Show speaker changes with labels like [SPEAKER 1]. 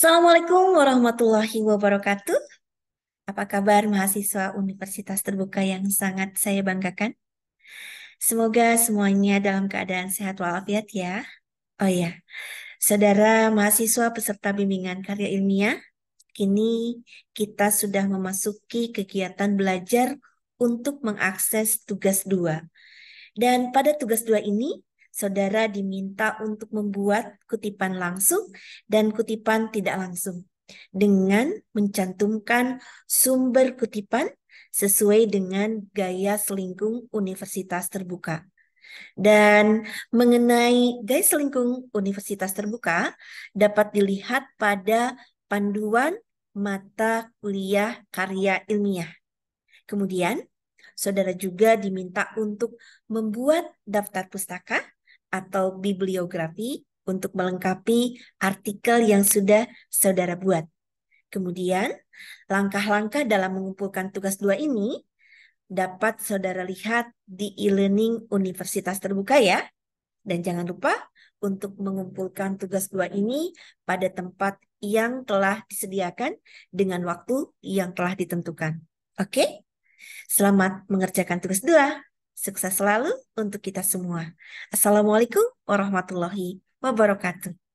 [SPEAKER 1] Assalamualaikum warahmatullahi wabarakatuh. Apa kabar mahasiswa Universitas Terbuka yang sangat saya banggakan? Semoga semuanya dalam keadaan sehat walafiat ya. Oh ya, saudara mahasiswa peserta bimbingan karya ilmiah, kini kita sudah memasuki kegiatan belajar untuk mengakses tugas dua. Dan pada tugas dua ini, saudara diminta untuk membuat kutipan langsung dan kutipan tidak langsung dengan mencantumkan sumber kutipan sesuai dengan gaya selingkung universitas terbuka. Dan mengenai gaya selingkung universitas terbuka dapat dilihat pada panduan mata kuliah karya ilmiah. Kemudian, saudara juga diminta untuk membuat daftar pustaka atau bibliografi untuk melengkapi artikel yang sudah saudara buat. Kemudian, langkah-langkah dalam mengumpulkan tugas dua ini dapat saudara lihat di e-learning Universitas Terbuka ya. Dan jangan lupa untuk mengumpulkan tugas dua ini pada tempat yang telah disediakan dengan waktu yang telah ditentukan. Oke? Selamat mengerjakan tugas dua. Sukses selalu untuk kita semua. Assalamualaikum warahmatullahi wabarakatuh.